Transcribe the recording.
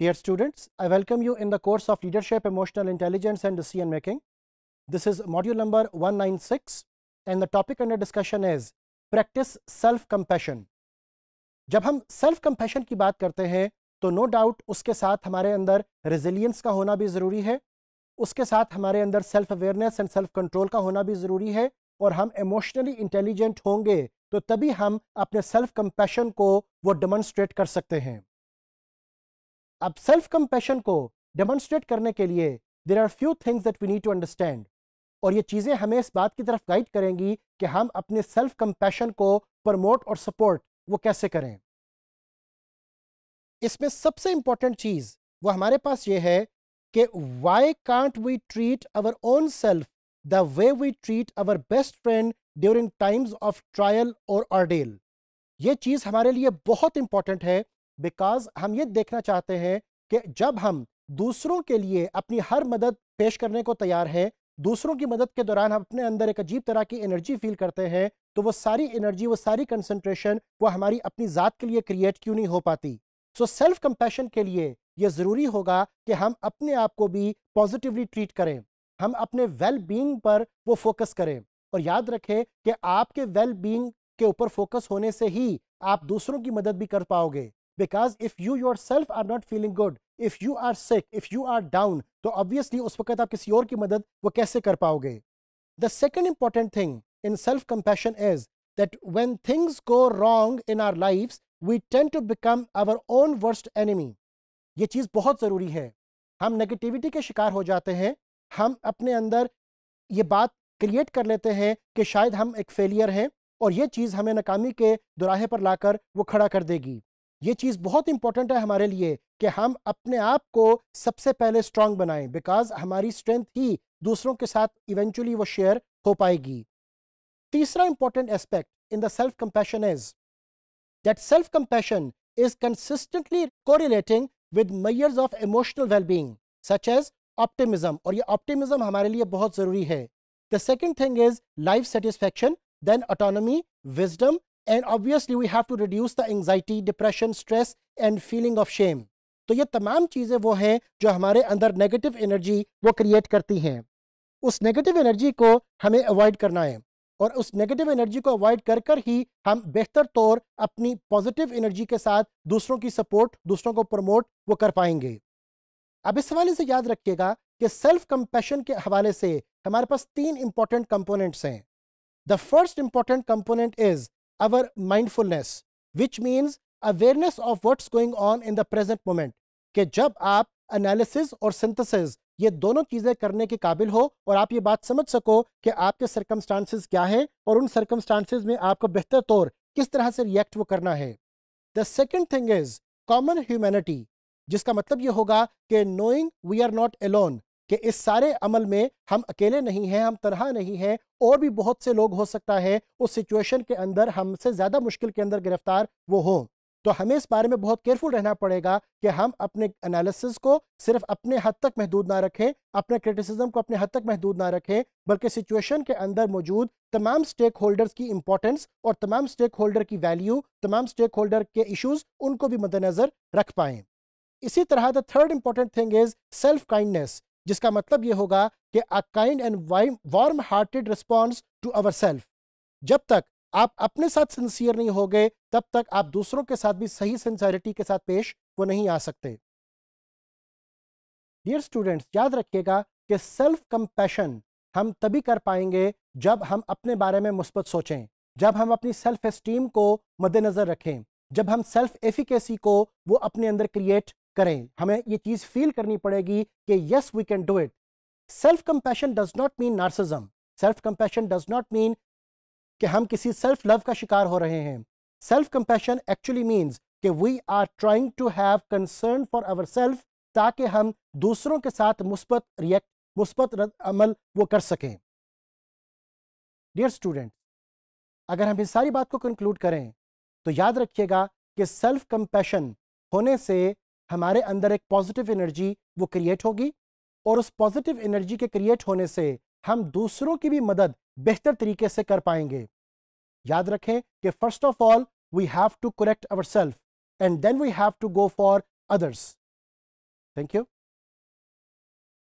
Dear students, I welcome you in the course of Leadership, Emotional Intelligence and Decision Making. This is module number 196 and the topic under discussion is Practice Self-Compassion. जब हम self compassion की बात करते हैं तो no no doubt उसके साथ हमारे अंदर रेजिलियंस का होना भी ज़रूरी है उसके साथ हमारे अंदर self awareness and self control का होना भी ज़रूरी है और हम इमोशनली इंटेलिजेंट होंगे तो तभी हम अपने सेल्फ कंपेशन को वो डेमोन्स्ट्रेट कर सकते हैं अब सेल्फ कंपेशन को डेमोन्स्ट्रेट करने के लिए there are few things that we need to understand और ये चीज़ें हमें इस बात की तरफ गाइड करेंगी कि हम अपने सेल्फ कंपेशन को प्रमोट और सपोर्ट वो कैसे करें इसमें सबसे इंपॉर्टेंट चीज़ वो हमारे पास ये है कि why can't we treat our own self the way we treat our best friend during times of trial और ऑर्डेल ये चीज़ हमारे लिए बहुत इंपॉर्टेंट है बिकॉज हम ये देखना चाहते हैं कि जब हम दूसरों के लिए अपनी हर मदद पेश करने को तैयार हैं दूसरों की मदद के दौरान हम अपने अंदर एक अजीब तरह की एनर्जी फील करते हैं तो वो सारी एनर्जी वो सारी कंसंट्रेशन वो हमारी अपनी ज़ात के लिए क्रिएट क्यों नहीं हो पाती सो सेल्फ कंपैशन के लिए ये ज़रूरी होगा कि हम अपने आप को भी पॉजिटिवली ट्रीट करें हम अपने वेल बींग पर वो फोकस करें और याद रखें कि आपके वेल बींग के ऊपर फोकस होने से ही आप दूसरों की मदद भी कर पाओगे because if you yourself are not feeling good if you are sick if you are down तो ऑब्वियसली उस वक्त आप किसी और की मदद वो कैसे कर पाओगे the second important thing in self compassion is that when things go wrong in our life we tend to become our own worst enemy ये चीज़ बहुत ज़रूरी है हम नेगेटिविटी के शिकार हो जाते हैं हम अपने अंदर ये बात क्रिएट कर लेते हैं कि शायद हम एक फेलियर हैं और ये चीज़ हमें नाकामी के दुराहे पर लाकर वो खड़ा कर देगी ये चीज बहुत इंपॉर्टेंट है हमारे लिए कि हम अपने आप को सबसे पहले स्ट्रांग बनाएं बिकॉज हमारी स्ट्रेंथ ही दूसरों के साथ इवेंचुअली वो शेयर हो पाएगी तीसरा important aspect in the self compassion is that self compassion is consistently correlating with measures of emotional wellbeing such as optimism और ये ऑप्टिमिज्म हमारे लिए बहुत जरूरी है the second thing is life satisfaction then autonomy wisdom and obviously we have to reduce the anxiety depression stress and feeling of shame तो ये तमाम चीज़ें वो हैं जो हमारे अंदर नेगेटिव एनर्जी वो क्रिएट करती हैं उस नेगेटिव एनर्जी को हमें अवॉइड करना है और उस नेगेटिव एनर्जी को अवॉइड कर कर ही हम बेहतर तौर अपनी पॉजिटिव एनर्जी के साथ दूसरों की सपोर्ट दूसरों को प्रमोट वो कर पाएंगे अब इस हवाले से याद रखिएगा कि सेल्फ कंपेशन के हवाले से हमारे पास तीन इंपॉर्टेंट कंपोनेंट्स हैं the first important component is our mindfulness which means awareness of what's going on in the present moment ke jab aap analysis और synthesis ये दोनों चीज़ें करने के काबिल हो और आप ये बात समझ सको कि आपके सर्कमस्टांसिस क्या है और उन सर्कमस्टांसिस में आपको बेहतर तौर किस तरह से रिएक्ट वो करना है the second thing is common humanity जिसका मतलब ये होगा कि knowing we are not alone कि इस सारे अमल में हम अकेले नहीं हैं हम तरह नहीं हैं और भी बहुत से लोग हो सकता है उस सिचुएशन के अंदर हमसे ज़्यादा मुश्किल के अंदर गिरफ्तार वो हो तो हमें इस बारे में बहुत केयरफुल रहना पड़ेगा कि हम अपने एनालिसिस को सिर्फ अपने हद तक महदूद ना रखें अपने क्रिटिसिज्म को अपने हद तक महदूद ना रखें बल्कि सिचुएशन के अंदर मौजूद तमाम स्टेक होल्डर्स की इंपॉर्टेंस और तमाम स्टेक होल्डर की वैल्यू तमाम स्टेक होल्डर के इशूज़ उनको भी मद्देनज़र रख पाए इसी तरह the third important thing is self kindness जिसका मतलब ये होगा कि a kind and warm hearted response to our self जब तक आप अपने साथ सिंसियर नहीं होगे तब तक आप दूसरों के साथ भी सही सिंसियरिटी के साथ पेश वो नहीं आ सकते डियर स्टूडेंट्स याद रखिएगा कि सेल्फ कंपैशन हम तभी कर पाएंगे जब हम अपने बारे में मुस्बत सोचें जब हम अपनी सेल्फ एस्टीम को मद्देनजर रखें जब हम सेल्फ एफिकेसी को वो अपने अंदर क्रिएट करें हमें ये चीज़ फील करनी पड़ेगी कि yes we can do it self compassion does not mean narcissism self compassion does not mean कि हम किसी सेल्फ लव का शिकार हो रहे हैं सेल्फ कंपैशन एक्चुअली मीन्स कि we are trying to have concern for our self ताकि हम दूसरों के साथ मुस्बत रिएक्ट मुस्बत अमल वो कर सकें डियर स्टूडेंट अगर हम इस सारी बात को कंक्लूड करें तो याद रखिएगा कि सेल्फ कंपैशन होने से हमारे अंदर एक पॉजिटिव एनर्जी वो क्रिएट होगी और उस पॉजिटिव एनर्जी के क्रिएट होने से हम दूसरों की भी मदद बेहतर तरीके से कर पाएंगे याद रखें कि first of all we have to correct our self and then we have to go for others thank you